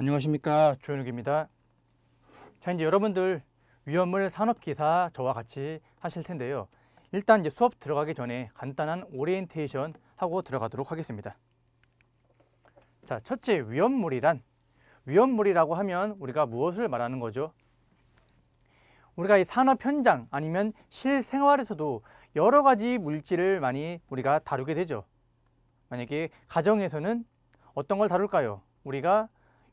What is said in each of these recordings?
안녕하십니까 조현욱입니다 자 이제 여러분들 위험을 산업기사 저와 같이 하실 텐데요 일단 이제 수업 들어가기 전에 간단한 오리엔테이션 하고 들어가도록 하겠습니다 자 첫째 위험물이란 위험물이라고 하면 우리가 무엇을 말하는 거죠? 우리가 이 산업 현장 아니면 실생활에서도 여러 가지 물질을 많이 우리가 다루게 되죠 만약에 가정에서는 어떤 걸 다룰까요? 우리가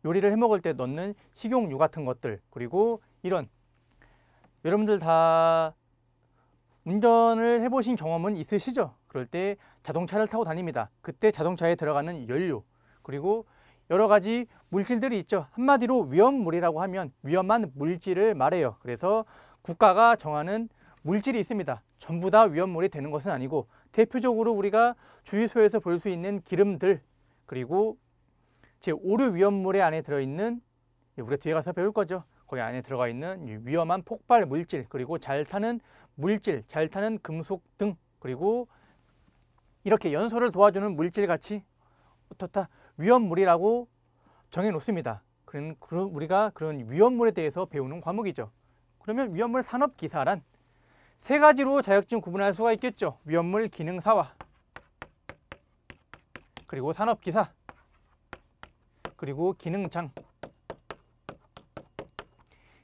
요리를 해 먹을 때 넣는 식용유 같은 것들 그리고 이런 여러분들 다 운전을 해보신 경험은 있으시죠? 그럴 때 자동차를 타고 다닙니다. 그때 자동차에 들어가는 연료 그리고 여러 가지 물질들이 있죠. 한마디로 위험물이라고 하면 위험한 물질을 말해요. 그래서 국가가 정하는 물질이 있습니다. 전부 다 위험물이 되는 것은 아니고 대표적으로 우리가 주유소에서 볼 수 있는 기름들 그리고 제 오류 위험물에 안에 들어있는 예, 우리가 뒤에 가서 배울 거죠. 거기 안에 들어가 있는 위험한 폭발 물질 그리고 잘 타는 물질, 잘 타는 금속 등 그리고 이렇게 연소를 도와주는 물질 같이 어떻다 위험물이라고 정해놓습니다. 그런 우리가 그런 위험물에 대해서 배우는 과목이죠. 그러면 위험물 산업 기사란 세 가지로 자격증 구분할 수가 있겠죠. 위험물 기능사와 그리고 산업 기사 그리고 기능장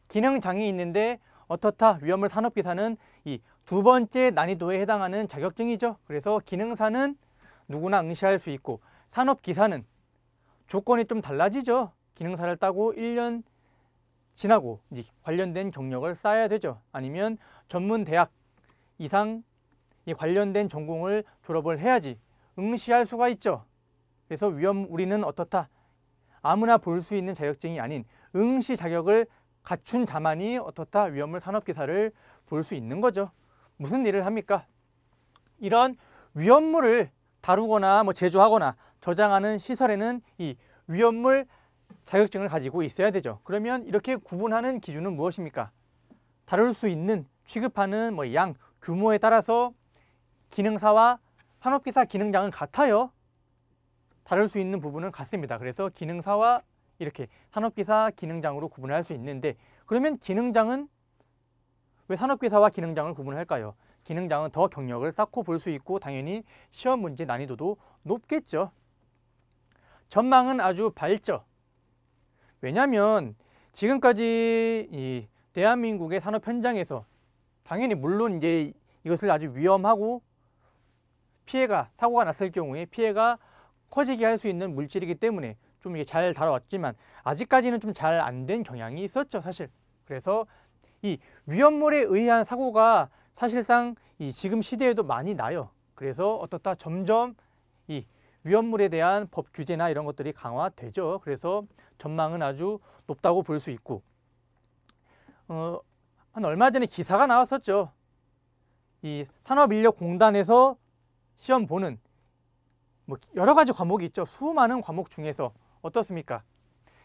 기능장이 있는데 어떻다 위험을 산업기사는 이 두 번째 난이도에 해당하는 자격증이죠 그래서 기능사는 누구나 응시할 수 있고 산업기사는 조건이 좀 달라지죠 기능사를 따고 1년 지나고 이제 관련된 경력을 쌓아야 되죠 아니면 전문 대학 이상 이 관련된 전공을 졸업을 해야지 응시할 수가 있죠 그래서 위험 우리는 어떻다 아무나 볼 수 있는 자격증이 아닌 응시 자격을 갖춘 자만이 어떻다 위험물 산업기사를 볼 수 있는 거죠. 무슨 일을 합니까? 이런 위험물을 다루거나 뭐 제조하거나 저장하는 시설에는 이 위험물 자격증을 가지고 있어야 되죠. 그러면 이렇게 구분하는 기준은 무엇입니까? 다룰 수 있는 취급하는 뭐 양, 규모에 따라서 기능사와 산업기사 기능장은 같아요. 다를수 있는 부분은 같습니다. 그래서 기능사와 이렇게 산업기사, 기능장으로 구분할수 있는데 그러면 기능장은 왜 산업기사와 기능장을 구분 할까요? 기능장은 더 경력을 쌓고 볼 수 있고 당연히 시험 문제 난이도도 높겠죠. 전망은 아주 밝죠. 왜냐하면 지금까지 이 대한민국의 산업 현장에서 당연히 물론 이제 이것을 아주 위험하고 피해가 사고가 났을 경우에 피해가 커지게 할 수 있는 물질이기 때문에 좀 이게 잘 다뤄왔지만 아직까지는 좀 잘 안 된 경향이 있었죠 사실 그래서 이 위험물에 의한 사고가 사실상 이 지금 시대에도 많이 나요 그래서 어떻다 점점 이 위험물에 대한 법 규제나 이런 것들이 강화되죠 그래서 전망은 아주 높다고 볼 수 있고 어, 한 얼마 전에 기사가 나왔었죠 이 산업인력공단에서 시험 보는 뭐 여러 가지 과목이 있죠. 수많은 과목 중에서 어떻습니까?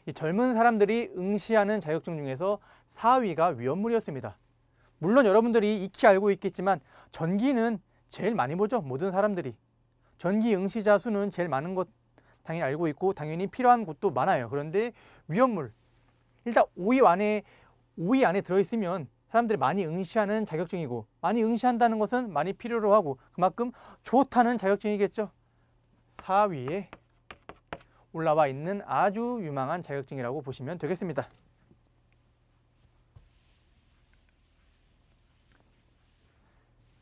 이 젊은 사람들이 응시하는 자격증 중에서 4위가 위험물이었습니다. 물론 여러분들이 익히 알고 있겠지만 전기는 제일 많이 보죠. 모든 사람들이. 전기 응시자 수는 제일 많은 것 당연히 알고 있고 당연히 필요한 곳도 많아요. 그런데 위험물 일단 5위 안에 5위 안에 들어있으면 사람들이 많이 응시하는 자격증이고 많이 응시한다는 것은 많이 필요로 하고 그만큼 좋다는 자격증이겠죠. 4위에 올라와 있는 아주 유망한 자격증이라고 보시면 되겠습니다.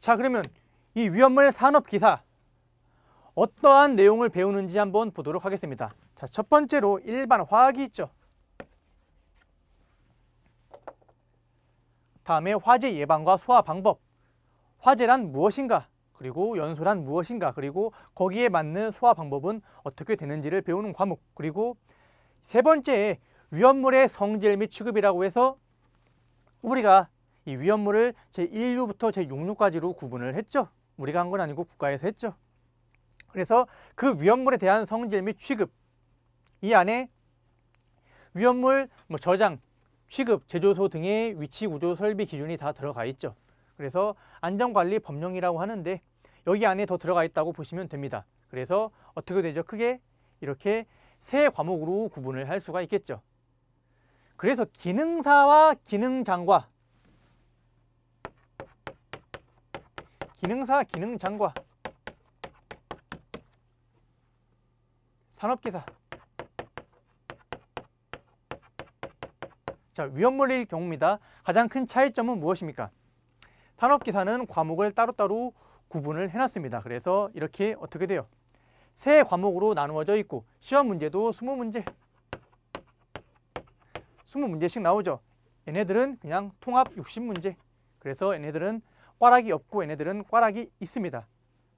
자 그러면 이 위험물 산업기사 어떠한 내용을 배우는지 한번 보도록 하겠습니다. 자, 첫 번째로 일반 화학이 있죠. 다음에 화재 예방과 소화 방법. 화재란 무엇인가? 그리고 연소란 무엇인가 그리고 거기에 맞는 소화 방법은 어떻게 되는지를 배우는 과목 그리고 세 번째 위험물의 성질 및 취급이라고 해서 우리가 이 위험물을 제1류부터 제6류까지로 구분을 했죠 우리가 한 건 아니고 국가에서 했죠 그래서 그 위험물에 대한 성질 및 취급 이 안에 위험물 뭐 저장, 취급, 제조소 등의 위치, 구조, 설비 기준이 다 들어가 있죠. 그래서 안전관리 법령이라고 하는데 여기 안에 더 들어가 있다고 보시면 됩니다. 그래서 어떻게 되죠? 크게 이렇게 세 과목으로 구분을 할 수가 있겠죠. 그래서 기능사와 기능장과 기능사, 기능장과 산업기사 자, 위험물일 경우입니다. 가장 큰 차이점은 무엇입니까? 산업기사는 과목을 따로따로 구분을 해놨습니다. 그래서 이렇게 어떻게 돼요? 세 과목으로 나누어져 있고 시험 문제도 20문제 20문제씩 나오죠. 얘네들은 그냥 통합 60문제 그래서 얘네들은 꽈락이 없고 얘네들은 꽈락이 있습니다.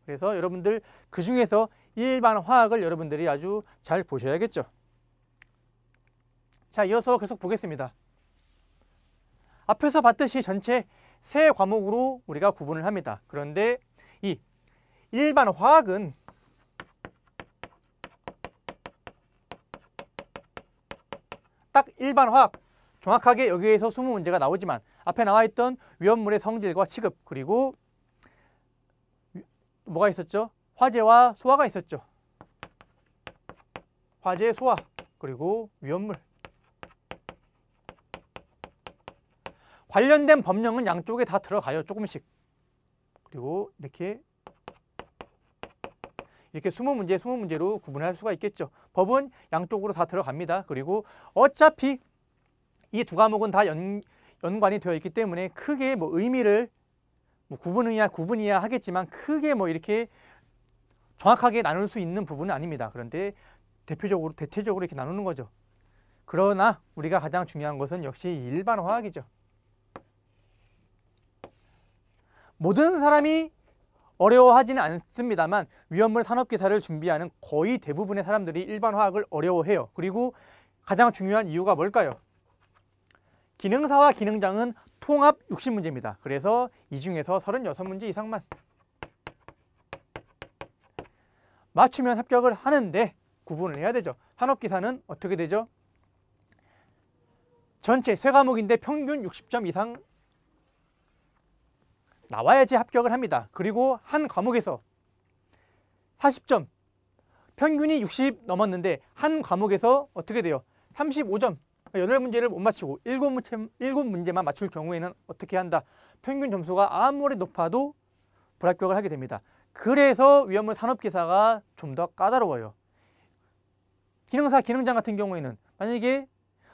그래서 여러분들 그 중에서 일반 화학을 여러분들이 아주 잘 보셔야겠죠. 자 이어서 계속 보겠습니다. 앞에서 봤듯이 전체 세 과목으로 우리가 구분을 합니다. 그런데 이 일반 화학은 딱 일반 화학 정확하게 여기에서 20문제가 나오지만 앞에 나와있던 위험물의 성질과 취급 그리고 뭐가 있었죠? 화재와 소화가 있었죠. 화재, 소화 그리고 위험물 관련된 법령은 양쪽에 다 들어가요. 조금씩. 그리고 이렇게 이렇게 20문제, 20문제로 구분할 수가 있겠죠. 법은 양쪽으로 다 들어갑니다. 그리고 어차피 이 두 과목은 다 연, 연관이 되어 있기 때문에 크게 뭐 의미를 뭐 구분이야 구분이야 하겠지만 크게 뭐 이렇게 정확하게 나눌 수 있는 부분은 아닙니다. 그런데 대표적으로 대체적으로 이렇게 나누는 거죠. 그러나 우리가 가장 중요한 것은 역시 일반 화학이죠. 모든 사람이 어려워하지는 않습니다만 위험물 산업기사를 준비하는 거의 대부분의 사람들이 일반 화학을 어려워해요. 그리고 가장 중요한 이유가 뭘까요? 기능사와 기능장은 통합 60문제입니다. 그래서 이 중에서 36문제 이상만 맞추면 합격을 하는데 구분을 해야 되죠. 산업기사는 어떻게 되죠? 전체 세 과목인데 평균 60점 이상 나와야지 합격을 합니다. 그리고 한 과목에서 40점, 평균이 60 넘었는데 한 과목에서 어떻게 돼요? 35점, 8문제를 그러니까 못 맞추고 7문제, 7문제만 맞출 경우에는 어떻게 한다? 평균 점수가 아무리 높아도 불합격을 하게 됩니다. 그래서 위험물 산업기사가 좀 더 까다로워요. 기능사, 기능장 같은 경우에는 만약에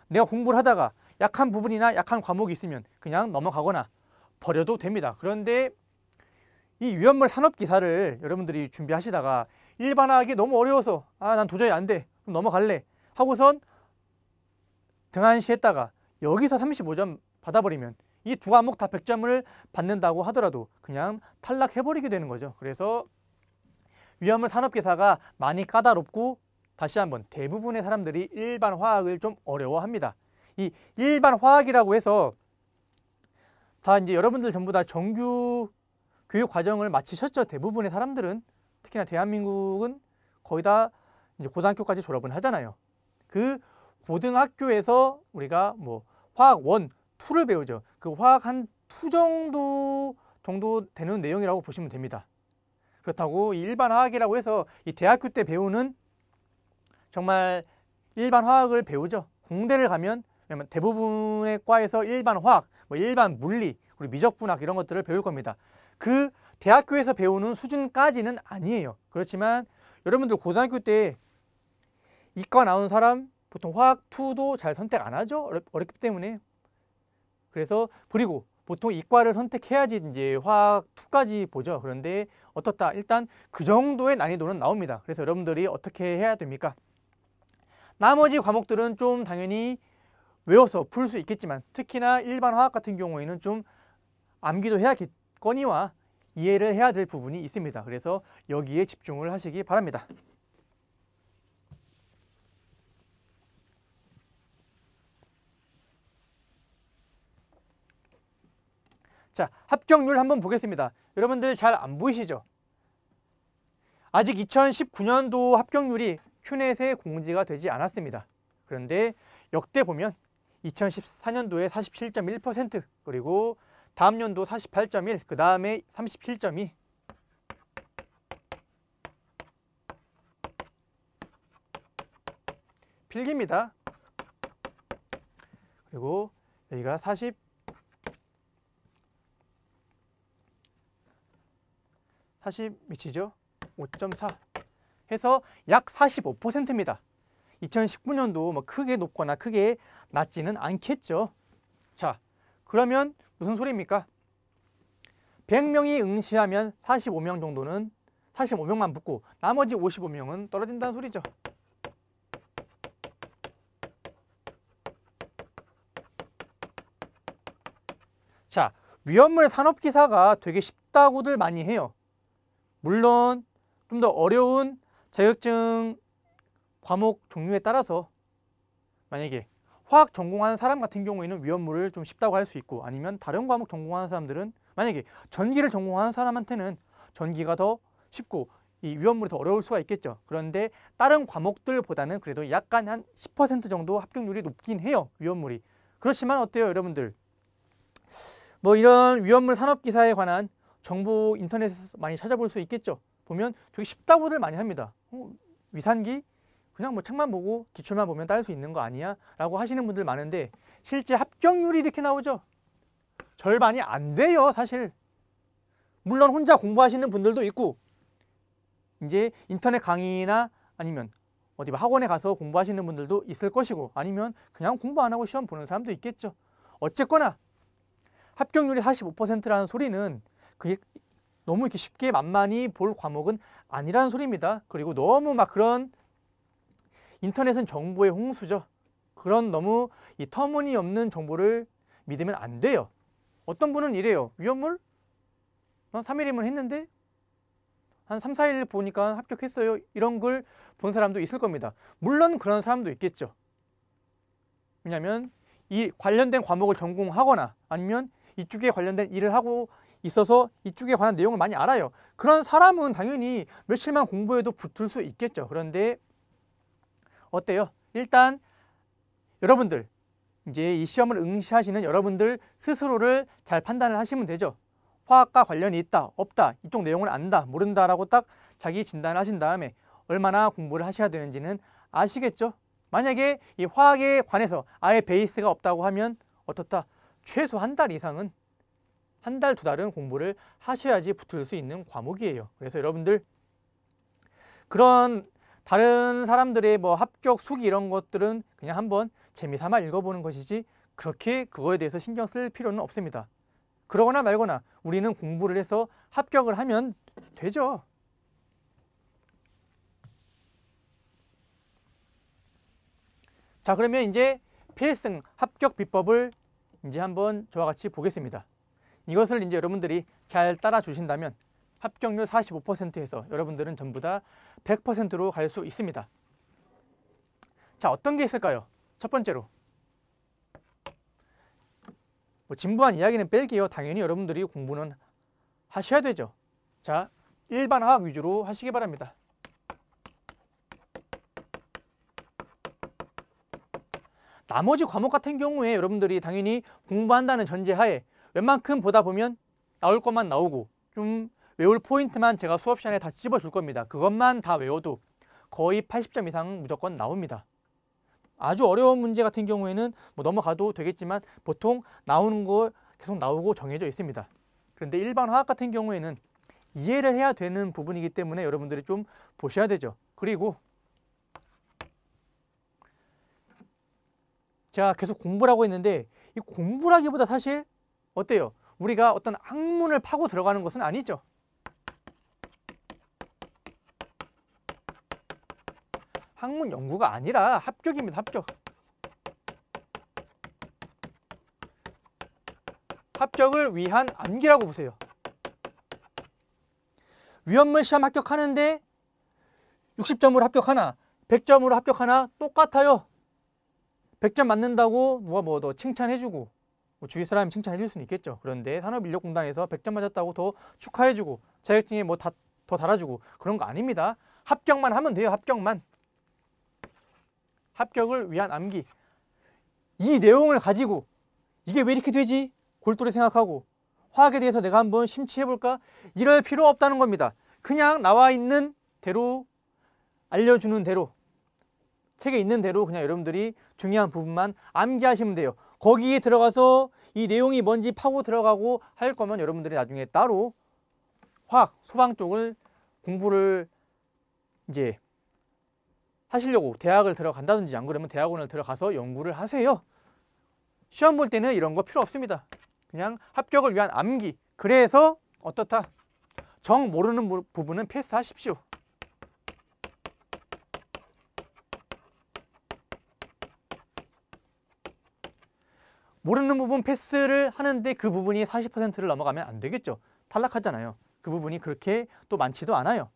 내가 공부를 하다가 약한 부분이나 약한 과목이 있으면 그냥 넘어가거나 버려도 됩니다. 그런데 이위험물 산업 기사를 여러분들이 준비하시다가 일반화하기 너무 어려워서 아 난 도저히 안 돼. 그럼 넘어갈래. 하고선 등한시했다가 여기서 35점 받아버리면 이 두 과목 다 100점을 받는다고 하더라도 그냥 탈락해버리게 되는 거죠. 그래서 위험물 산업기사가 많이 까다롭고 다시 한번 대부분의 사람들이 일반 화학을 좀 어려워합니다. 이 일반 화학이라고 해서 다 이제 여러분들 전부 다 정규 교육 과정을 마치셨죠. 대부분의 사람들은 특히나 대한민국은 거의 다 이제 고등학교까지 졸업을 하잖아요. 그 고등학교에서 우리가 뭐 화학 원, 투를 배우죠. 그 화학 한 투 정도 정도 되는 내용이라고 보시면 됩니다. 그렇다고 일반 화학이라고 해서 이 대학교 때 배우는 정말 일반 화학을 배우죠. 공대를 가면 왜냐면 대부분의 과에서 일반 화학, 뭐 일반 물리, 그리고 미적분학 이런 것들을 배울 겁니다. 그 대학교에서 배우는 수준까지는 아니에요. 그렇지만 여러분들 고등학교 때 이과 나온 사람 보통 화학 2도 잘 선택 안 하죠? 어렵기 때문에. 그래서 그리고 보통 이과를 선택해야지 이제 화학 2까지 보죠. 그런데 어떻다. 일단 그 정도의 난이도는 나옵니다. 그래서 여러분들이 어떻게 해야 됩니까? 나머지 과목들은 좀 당연히 외워서 풀 수 있겠지만 특히나 일반 화학 같은 경우에는 좀 암기도 해야겠거니와 이해를 해야 될 부분이 있습니다. 그래서 여기에 집중을 하시기 바랍니다. 자, 합격률 한번 보겠습니다. 여러분들 잘 안 보이시죠? 아직 2019년도 합격률이 큐넷에 공지가 되지 않았습니다. 그런데 역대 보면 2014년도에 47.1% 그리고 다음 연도 48.1, 그 다음에 37.2 필기입니다. 그리고 여기가 40 40 미치죠? 5.4 해서 약 45%입니다. 2019년도 뭐 크게 높거나 크게 낮지는 않겠죠. 자, 그러면 무슨 소리입니까? 100명이 응시하면 45명 정도는 45명만 붙고 나머지 55명은 떨어진다는 소리죠. 자, 위험물 산업기사가 되게 쉽다고들 많이 해요. 물론 좀 더 어려운 자격증 과목 종류에 따라서 만약에 화학 전공하는 사람 같은 경우에는 위험물을 좀 쉽다고 할 수 있고 아니면 다른 과목 전공하는 사람들은 만약에 전기를 전공하는 사람한테는 전기가 더 쉽고 이 위험물이 더 어려울 수가 있겠죠. 그런데 다른 과목들보다는 그래도 약간 한 10% 정도 합격률이 높긴 해요. 위험물이. 그렇지만 어때요 여러분들? 뭐 이런 위험물 산업기사에 관한 정보 인터넷에서 많이 찾아볼 수 있겠죠. 보면 되게 쉽다고들 많이 합니다. 어, 위산기, 그냥 뭐 책만 보고 기출만 보면 딸 수 있는 거 아니야? 라고 하시는 분들 많은데 실제 합격률이 이렇게 나오죠? 절반이 안 돼요 사실 물론 혼자 공부하시는 분들도 있고 이제 인터넷 강의나 아니면 어디 뭐 학원에 가서 공부하시는 분들도 있을 것이고 아니면 그냥 공부 안 하고 시험 보는 사람도 있겠죠 어쨌거나 합격률이 45%라는 소리는 그게 너무 이렇게 쉽게 만만히 볼 과목은 아니라는 소리입니다 그리고 너무 막 그런 인터넷은 정보의 홍수죠. 그런 너무 이 터무니없는 정보를 믿으면 안 돼요. 어떤 분은 이래요. 위험물? 한 어? 3일이면 했는데 한 3, 4일 보니까 합격했어요. 이런 글본 사람도 있을 겁니다. 물론 그런 사람도 있겠죠. 왜냐하면 이 관련된 과목을 전공하거나 아니면 이쪽에 관련된 일을 하고 있어서 이쪽에 관한 내용을 많이 알아요. 그런 사람은 당연히 며칠만 공부해도 붙을 수 있겠죠. 그런데 어때요? 일단 여러분들 이제 이 시험을 응시하시는 여러분들 스스로를 잘 판단을 하시면 되죠. 화학과 관련이 있다, 없다, 이쪽 내용을 안다, 모른다라고 딱 자기 진단을 하신 다음에 얼마나 공부를 하셔야 되는지는 아시겠죠? 만약에 이 화학에 관해서 아예 베이스가 없다고 하면 어떻다? 최소 한 달 이상은 한 달, 두 달은 공부를 하셔야지 붙을 수 있는 과목이에요. 그래서 여러분들 그런 다른 사람들의 뭐 합격 수기 이런 것들은 그냥 한번 재미삼아 읽어보는 것이지 그렇게 그거에 대해서 신경 쓸 필요는 없습니다. 그러거나 말거나 우리는 공부를 해서 합격을 하면 되죠. 자 그러면 이제 필승 합격 비법을 이제 한번 저와 같이 보겠습니다. 이것을 이제 여러분들이 잘 따라 주신다면 합격률 45%에서 여러분들은 전부 다 100%로 갈 수 있습니다. 자, 어떤 게 있을까요? 첫 번째로 뭐 진부한 이야기는 뺄게요. 당연히 여러분들이 공부는 하셔야 되죠. 자, 일반 화학 위주로 하시기 바랍니다. 나머지 과목 같은 경우에 여러분들이 당연히 공부한다는 전제하에 웬만큼 보다 보면 나올 것만 나오고 좀 외울 포인트만 제가 수업 시간에 다 집어줄 겁니다. 그것만 다 외워도 거의 80점 이상 무조건 나옵니다. 아주 어려운 문제 같은 경우에는 뭐 넘어가도 되겠지만 보통 나오는 거 계속 나오고 정해져 있습니다. 그런데 일반 화학 같은 경우에는 이해를 해야 되는 부분이기 때문에 여러분들이 좀 보셔야 되죠. 그리고 제가 계속 공부를 하고 있는데 이 공부라기보다 사실 어때요? 우리가 어떤 학문을 파고 들어가는 것은 아니죠. 학문 연구가 아니라 합격입니다. 합격. 합격을 위한 암기라고 보세요. 위험물 시험 합격하는데 60점으로 합격하나 100점으로 합격하나 똑같아요. 100점 맞는다고 누가 뭐 더 칭찬해주고 뭐 주위 사람이 칭찬해줄 수는 있겠죠. 그런데 산업인력공단에서 100점 맞았다고 더 축하해주고 자격증에 뭐다더 달아주고 그런 거 아닙니다. 합격만 하면 돼요. 합격만. 합격을 위한 암기 이 내용을 가지고 이게 왜 이렇게 되지? 골똘히 생각하고 화학에 대해서 내가 한번 심취해볼까? 이럴 필요 없다는 겁니다. 그냥 나와 있는 대로 알려주는 대로 책에 있는 대로 그냥 여러분들이 중요한 부분만 암기하시면 돼요. 거기에 들어가서 이 내용이 뭔지 파고 들어가고 할 거면 여러분들이 나중에 따로 화학, 소방 쪽을 공부를 이제 하시려고 대학을 들어간다든지 안 그러면 대학원을 들어가서 연구를 하세요. 시험 볼 때는 이런 거 필요 없습니다. 그냥 합격을 위한 암기. 그래서 어떻다. 정 모르는 부, 부분은 패스하십시오. 모르는 부분 패스를 하는데 그 부분이 40%를 넘어가면 안 되겠죠. 탈락하잖아요. 그 부분이 그렇게 또 많지도 않아요.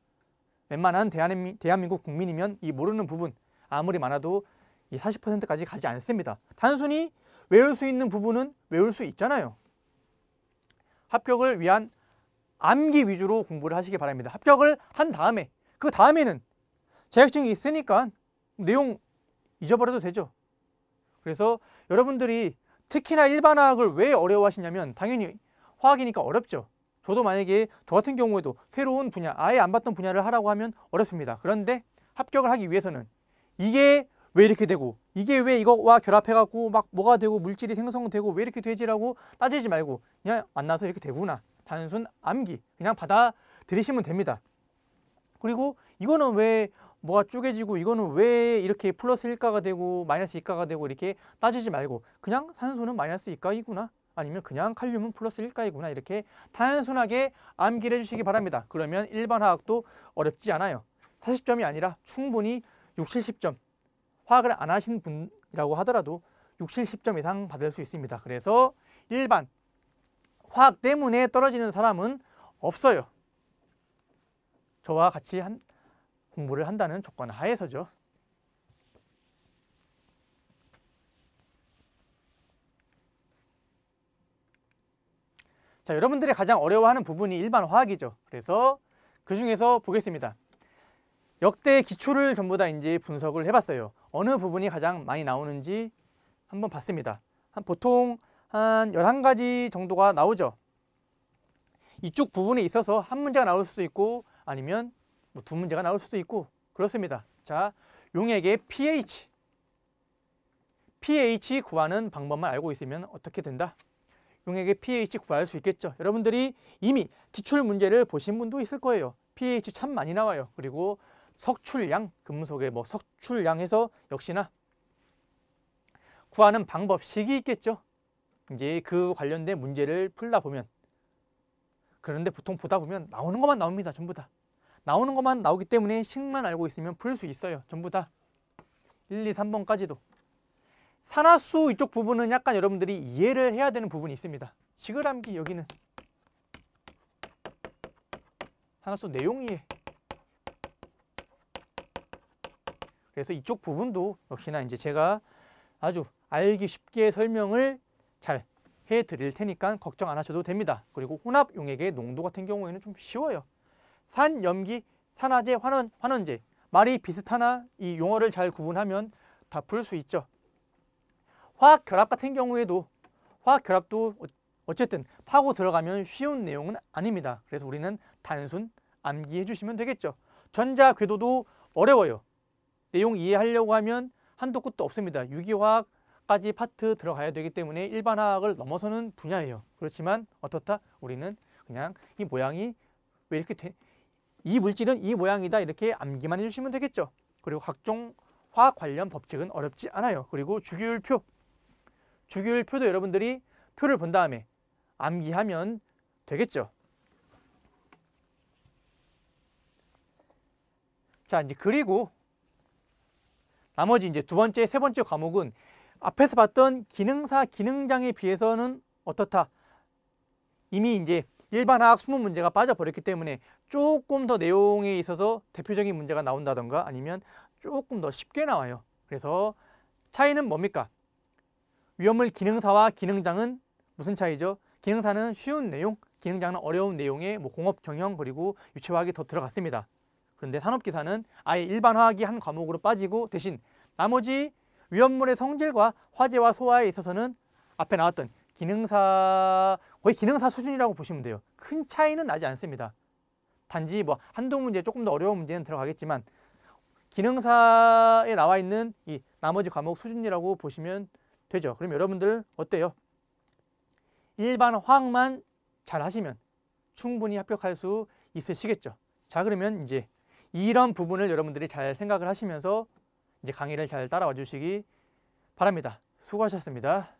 웬만한 대한민국 국민이면 이 모르는 부분 아무리 많아도 이 40%까지 가지 않습니다. 단순히 외울 수 있는 부분은 외울 수 있잖아요. 합격을 위한 암기 위주로 공부를 하시기 바랍니다. 합격을 한 다음에 그 다음에는 자격증이 있으니까 내용 잊어버려도 되죠. 그래서 여러분들이 특히나 일반화학을 왜 어려워하시냐면 당연히 화학이니까 어렵죠. 저도 만약에 저 같은 경우에도 새로운 분야, 아예 안 봤던 분야를 하라고 하면 어렵습니다. 그런데 합격을 하기 위해서는 이게 왜 이렇게 되고 이게 왜 이거와 결합해갖고 막 뭐가 되고 물질이 생성되고 왜 이렇게 되지라고 따지지 말고 그냥 만나서 이렇게 되구나. 단순 암기 그냥 받아들이시면 됩니다. 그리고 이거는 왜 뭐가 쪼개지고 이거는 왜 이렇게 플러스 1가가 되고 마이너스 2가가 되고 이렇게 따지지 말고 그냥 산소는 마이너스 2가이구나 아니면 그냥 칼륨은 플러스 1가이구나 이렇게 단순하게 암기를 해주시기 바랍니다. 그러면 일반 화학도 어렵지 않아요. 40점이 아니라 충분히 60, 70점 화학을 안 하신 분이라고 하더라도 60, 70점 이상 받을 수 있습니다. 그래서 일반 화학 때문에 떨어지는 사람은 없어요. 저와 같이 한, 공부를 한다는 조건 하에서죠. 자, 여러분들이 가장 어려워하는 부분이 일반 화학이죠. 그래서 그 중에서 보겠습니다. 역대 기출을 전부 다 이제 분석을 해봤어요. 어느 부분이 가장 많이 나오는지 한번 봤습니다. 한 보통 한1 1 가지 정도가 나오죠. 이쪽 부분에 있어서 한 문제가 나올 수도 있고 아니면 뭐두 문제가 나올 수도 있고 그렇습니다. 자, 용액의 pH. pH 구하는 방법만 알고 있으면 어떻게 된다? 용액의 pH 구할 수 있겠죠. 여러분들이 이미 기출 문제를 보신 분도 있을 거예요. pH 참 많이 나와요. 그리고 석출량, 금속의 뭐 석출량에서 역시나 구하는 방법, 식이 있겠죠. 이제 그 관련된 문제를 풀다 보면 그런데 보통 보다 보면 나오는 것만 나옵니다. 전부 다. 나오는 것만 나오기 때문에 식만 알고 있으면 풀 수 있어요. 전부 다. 1, 2, 3번까지도. 산화수 이쪽 부분은 약간 여러분들이 이해를 해야 되는 부분이 있습니다. 지그람기 여기는 산화수 내용이에 그래서 이쪽 부분도 역시나 이제 제가 아주 알기 쉽게 설명을 잘 해드릴 테니까 걱정 안 하셔도 됩니다. 그리고 혼합용액의 농도 같은 경우에는 좀 쉬워요. 산, 염기, 산화제, 환원, 환원제 말이 비슷하나 이 용어를 잘 구분하면 다 풀 수 있죠. 화학 결합 같은 경우에도 화학 결합도 어쨌든 파고 들어가면 쉬운 내용은 아닙니다. 그래서 우리는 단순 암기해 주시면 되겠죠. 전자 궤도도 어려워요. 내용 이해하려고 하면 한도 끝도 없습니다. 유기화학까지 파트 들어가야 되기 때문에 일반화학을 넘어서는 분야예요. 그렇지만 어떻다? 우리는 그냥 이 모양이 왜 이렇게 돼? 이 물질은 이 모양이다 이렇게 암기만 해주시면 되겠죠. 그리고 각종 화학 관련 법칙은 어렵지 않아요. 그리고 주기율표 주기율 표도 여러분들이 표를 본 다음에 암기하면 되겠죠. 자, 이제 그리고 나머지 이제 두 번째, 세 번째 과목은 앞에서 봤던 기능사, 기능장에 비해서는 어떻다. 이미 이제 일반 화학 수문 문제가 빠져버렸기 때문에 조금 더 내용에 있어서 대표적인 문제가 나온다던가 아니면 조금 더 쉽게 나와요. 그래서 차이는 뭡니까? 위험물 기능사와 기능장은 무슨 차이죠? 기능사는 쉬운 내용, 기능장은 어려운 내용의 뭐 공업 경영 그리고 유체화학이 더 들어갔습니다. 그런데 산업기사는 아예 일반 화학이 한 과목으로 빠지고 대신 나머지 위험물의 성질과 화재와 소화에 있어서는 앞에 나왔던 기능사 거의 기능사 수준이라고 보시면 돼요. 큰 차이는 나지 않습니다. 단지 뭐 한두 문제 조금 더 어려운 문제는 들어가겠지만 기능사에 나와 있는 이 나머지 과목 수준이라고 보시면 되죠. 그럼 여러분들 어때요? 일반 화학만 잘 하시면 충분히 합격할 수 있으시겠죠. 자 그러면 이제 이런 부분을 여러분들이 잘 생각을 하시면서 이제 강의를 잘 따라와 주시기 바랍니다. 수고하셨습니다.